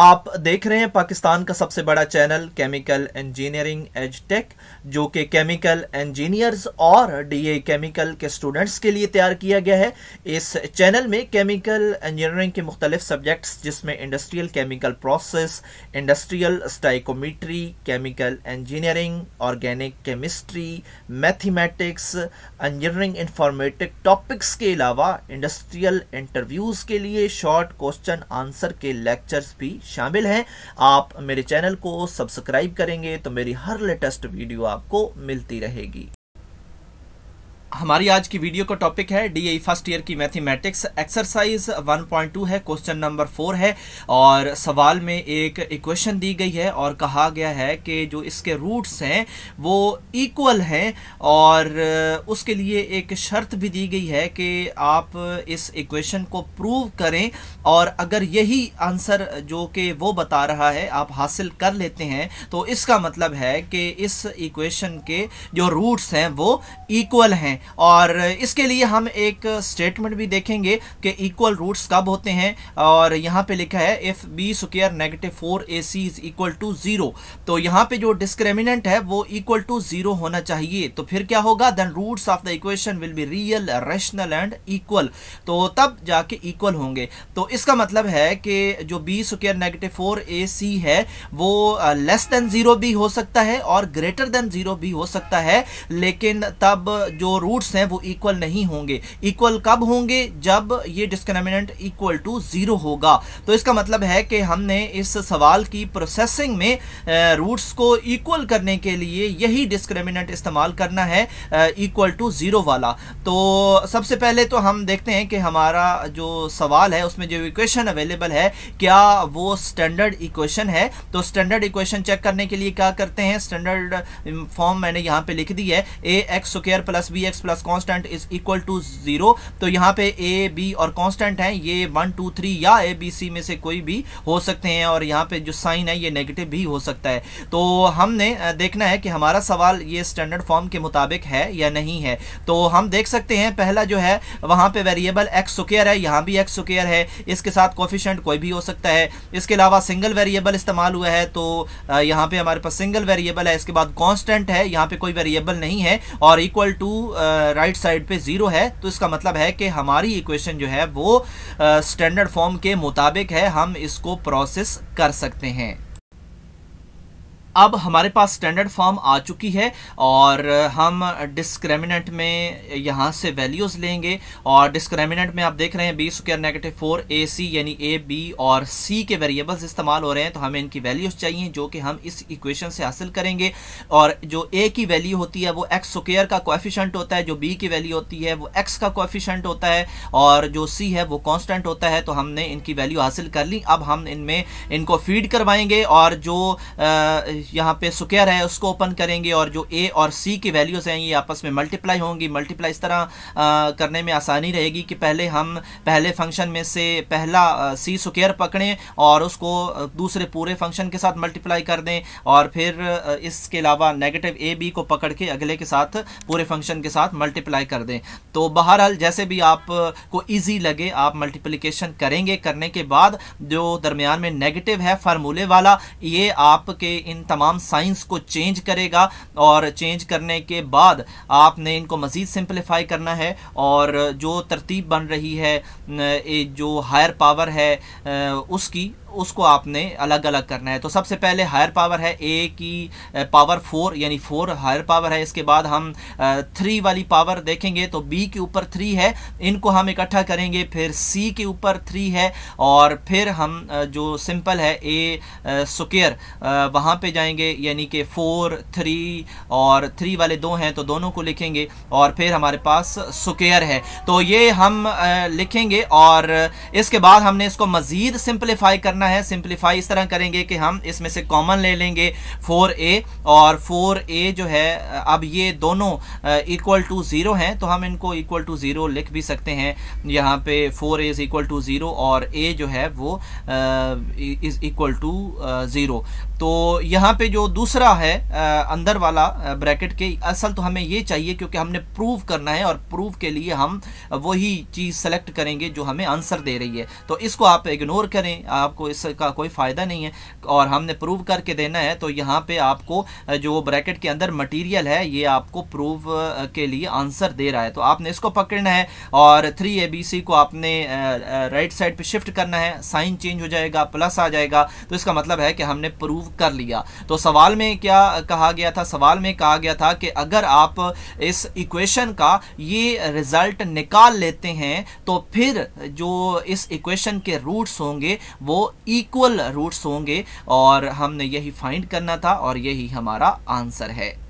आप देख रहे हैं पाकिस्तान का सबसे बड़ा channel chemical engineering edge tech जो कि केमिकल इंजीनियर्स और डीए केमिकल के स्टूडेंट्स के लिए तैयार किया गया है इस चैनल में केमिकल इंजीनियरिंग के मुख्तलिफ सब्जेक्ट्स जिसमें industrial chemical process industrial stoichiometry chemical engineering organic chemistry mathematics engineering informatic topics के अलावा इंडस्ट्रियल इंटरव्यूज़ के लिए शॉर्ट क्वेश्चन आंसर के लेक्चर्स भी शामिल हैं आप मेरे चैनल को सब्सक्राइब करेंगे तो मेरी हर लेटेस्ट वीडियो आपको मिलती रहेगी हमारी आज की वीडियो का टॉपिक है डी फर्स्ट ईयर की मैथमेटिक्स एक्सरसाइज 1.2 है क्वेश्चन नंबर फोर है और सवाल में एक इक्वेशन दी गई है और कहा गया है कि जो इसके रूट्स हैं वो इक्वल हैं और उसके लिए एक शर्त भी दी गई है कि आप इस इक्वेशन को प्रूव करें और अगर यही आंसर जो कि वो बता रहा है आप हासिल कर लेते हैं तो इसका मतलब है कि इस इक्वेशन के जो रूट्स हैं वो इक्वल हैं और इसके लिए हम एक स्टेटमेंट भी देखेंगे कि इक्वल रूट्स कब होते हैं और यहाँ पे लिखा है if b square negative four a c is equal to zero तो यहाँ पे जो डिस्क्रिमिनेंट है वो इक्वल टू ज़ीरो होना चाहिए तो फिर क्या होगा then roots of the equation will be real rational and equal तो तब जाके इक्वल होंगे तो इसका मतलब है कि जो b square negative four a c है वो लेस देन ज़ीरो भी हो सकता है और ग्रेटर देन ज़ीरो भी हो सकता है लेकिन तब जो रूट रूट्स हैं वो इक्वल नहीं होंगे इक्वल कब होंगे जब ये डिस्क्रिमिनेंट इक्वल टू ज़ीरो होगा तो इसका मतलब है कि हमने इस सवाल की प्रोसेसिंग में रूट्स को इक्वल करने के लिए यही डिस्क्रिमिनेंट इस्तेमाल करना है इक्वल टू ज़ीरो वाला तो सबसे पहले तो हम देखते हैं कि हमारा जो सवाल है उसमें जो इक्वेशन अवेलेबल है क्या वो स्टैंडर्ड इक्वेशन है तो स्टैंडर्ड इक्वेशन चेक करने के लिए क्या करते हैं स्टैंडर्ड फॉर्म मैंने यहाँ पे लिख दी है a x square plus b x plus constant is equal to zero तो यहाँ पे ए बी और कॉन्स्टेंट है ये वन टू थ्री या ए बी सी में से कोई भी हो सकते हैं और यहाँ पे जो साइन है ये नेगेटिव भी हो सकता है तो हमने देखना है कि हमारा सवाल ये स्टैंडर्ड फॉर्म के मुताबिक है या नहीं है तो हम देख सकते हैं पहला जो है वहाँ पे वेरिएबल एक्स सुकेयर है यहाँ भी एक्स सुकेयर है इसके साथ कोफिशेंट कोई भी हो सकता है इसके अलावा सिंगल वेरिएबल इस्तेमाल हुआ है तो यहाँ पे हमारे पास सिंगल वेरिएबल है इसके बाद कॉन्स्टेंट है यहाँ पे कोई वेरिएबल नहीं है और equal to uh, right side पे ज़ीरो है तो इसका मतलब है कि हमारी इक्वेशन जो है वो स्टैंडर्ड फॉर्म के मुताबिक है हम इसको प्रोसेस कर सकते हैं अब हमारे पास स्टैंडर्ड फॉर्म आ चुकी है और हम डिस्क्रिमिनेंट में यहाँ से वैल्यूज लेंगे और डिस्क्रिमिनेंट में आप देख रहे हैं b square negative four a c यानी ए बी और सी के वेरिएबल्स इस्तेमाल हो रहे हैं तो हमें इनकी वैल्यूज चाहिए जो कि हम इस इक्वेशन से हासिल करेंगे और जो ए की वैल्यू होती है वो एक्स स्क्र का कोएफिशिएंट होता है जो बी की वैल्यू होती है वो एक्स का कोएफिशिएंट होता है और जो सी है वो कॉन्स्टेंट होता है तो हमने इनकी वैल्यू हासिल कर ली अब हम इनमें इनको फीड करवाएंगे और जो आ, यहाँ पे सुकेयर है उसको ओपन करेंगे और जो ए और सी की वैल्यूज़ हैं ये आपस में मल्टीप्लाई होंगी मल्टीप्लाई इस तरह आ, करने में आसानी रहेगी कि पहले हम पहले फंक्शन में से पहला आ, सी सुकेयर पकड़ें और उसको दूसरे पूरे फंक्शन के साथ मल्टीप्लाई कर दें और फिर इसके अलावा नेगेटिव ए बी को पकड़ के अगले के साथ पूरे फंक्शन के साथ मल्टीप्लाई कर दें तो बहरहाल जैसे भी आपको ईजी लगे आप मल्टीप्लीकेशन करेंगे करने के बाद जो दरमियान में नेगेटिव है फार्मूले वाला ये आपके इन तमाम तमाम साइंस को चेंज करेगा और चेंज करने के बाद आपने इनको मज़ीद सिंप्लीफाई करना है और जो तरतीब बन रही है जो हायर पावर है उसकी उसको आपने अलग अलग करना है तो सबसे पहले हायर पावर है ए की पावर फोर यानी फोर हायर पावर है इसके बाद हम थ्री वाली पावर देखेंगे तो बी के ऊपर थ्री है इनको हम इकट्ठा करेंगे फिर सी के ऊपर थ्री है और फिर हम जो सिंपल है ए स्क्र वहाँ पे जाएंगे यानी कि फ़ोर थ्री और थ्री वाले दो हैं तो दोनों को लिखेंगे और फिर हमारे पास स्क्वेयर है तो ये हम लिखेंगे और इसके बाद हमने इसको मज़ीद सिंप्लीफाई करना है सिंप्लीफाई इस तरह करेंगे कि हम इसमें से कॉमन ले लेंगे फोर ए और फोर ए जो है अब ये दोनों इक्वल टू ज़ीरो हैं तो हम इनको इक्वल टू ज़ीरो लिख भी सकते हैं यहाँ पे four a is equal to zero और ए जो है वो इज़ इक्वल टू ज़ीरो तो यहाँ यहाँ पे जो दूसरा है अंदर वाला ब्रैकेट के असल तो हमें ये चाहिए क्योंकि हमने प्रूव करना है और प्रूव के लिए हम वही चीज़ सेलेक्ट करेंगे जो हमें आंसर दे रही है तो इसको आप इग्नोर करें आपको इसका कोई फ़ायदा नहीं है और हमने प्रूव करके देना है तो यहाँ पे आपको जो ब्रैकेट के अंदर मटीरियल है ये आपको प्रूव के लिए आंसर दे रहा है तो आपने इसको पकड़ना है और थ्री ए बी सी को आपने राइट साइड पर शिफ्ट करना है साइन चेंज हो जाएगा प्लस आ जाएगा तो इसका मतलब है कि हमने प्रूव कर लिया तो सवाल में क्या कहा गया था सवाल में कहा गया था कि अगर आप इस इक्वेशन का ये रिज़ल्ट निकाल लेते हैं तो फिर जो इस इक्वेशन के रूट्स होंगे वो इक्वल रूट्स होंगे और हमने यही फाइंड करना था और यही हमारा आंसर है